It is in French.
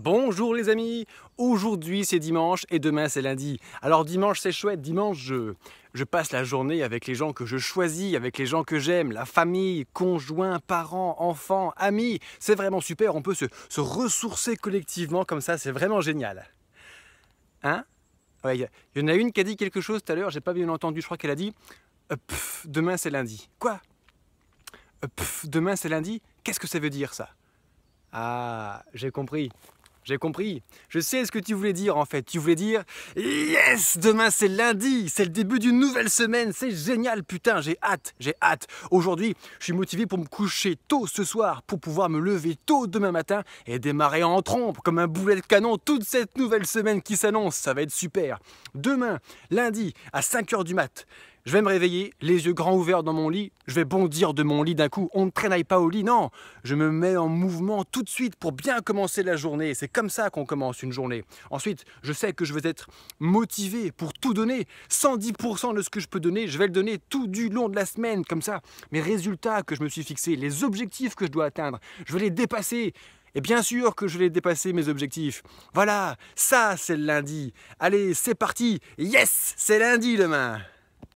Bonjour les amis Aujourd'hui c'est dimanche et demain c'est lundi. Alors dimanche c'est chouette, dimanche je, passe la journée avec les gens que je choisis, avec les gens que j'aime, la famille, conjoints, parents, enfants, amis. C'est vraiment super, on peut se, ressourcer collectivement comme ça, c'est vraiment génial. Hein Il y, en a une qui a dit quelque chose tout à l'heure, j'ai pas bien entendu, je crois qu'elle a dit euh, demain c'est lundi. Quoi euh, Demain c'est lundi Qu'est-ce que ça veut dire ça ah, j'ai compris. J'ai compris. Je sais ce que tu voulais dire en fait. Tu voulais dire Yes Demain c'est lundi, c'est le début d'une nouvelle semaine, c'est génial, putain, j'ai hâte, j'ai hâte. Aujourd'hui, je suis motivé pour me coucher tôt ce soir, pour pouvoir me lever tôt demain matin et démarrer en trompe comme un boulet de canon toute cette nouvelle semaine qui s'annonce. Ça va être super. Demain, lundi, à 5h du mat, je vais me réveiller, les yeux grands ouverts dans mon lit, je vais bondir de mon lit d'un coup, on ne traînaille pas au lit, non Je me mets en mouvement tout de suite pour bien commencer la journée, c'est comme ça qu'on commence une journée. Ensuite, je sais que je vais être motivé pour tout donner, 110% de ce que je peux donner, je vais le donner tout du long de la semaine, comme ça, mes résultats que je me suis fixés, les objectifs que je dois atteindre, je vais les dépasser, et bien sûr que je vais dépasser mes objectifs. Voilà, ça c'est le lundi. Allez, c'est parti. Yes, c'est lundi demain.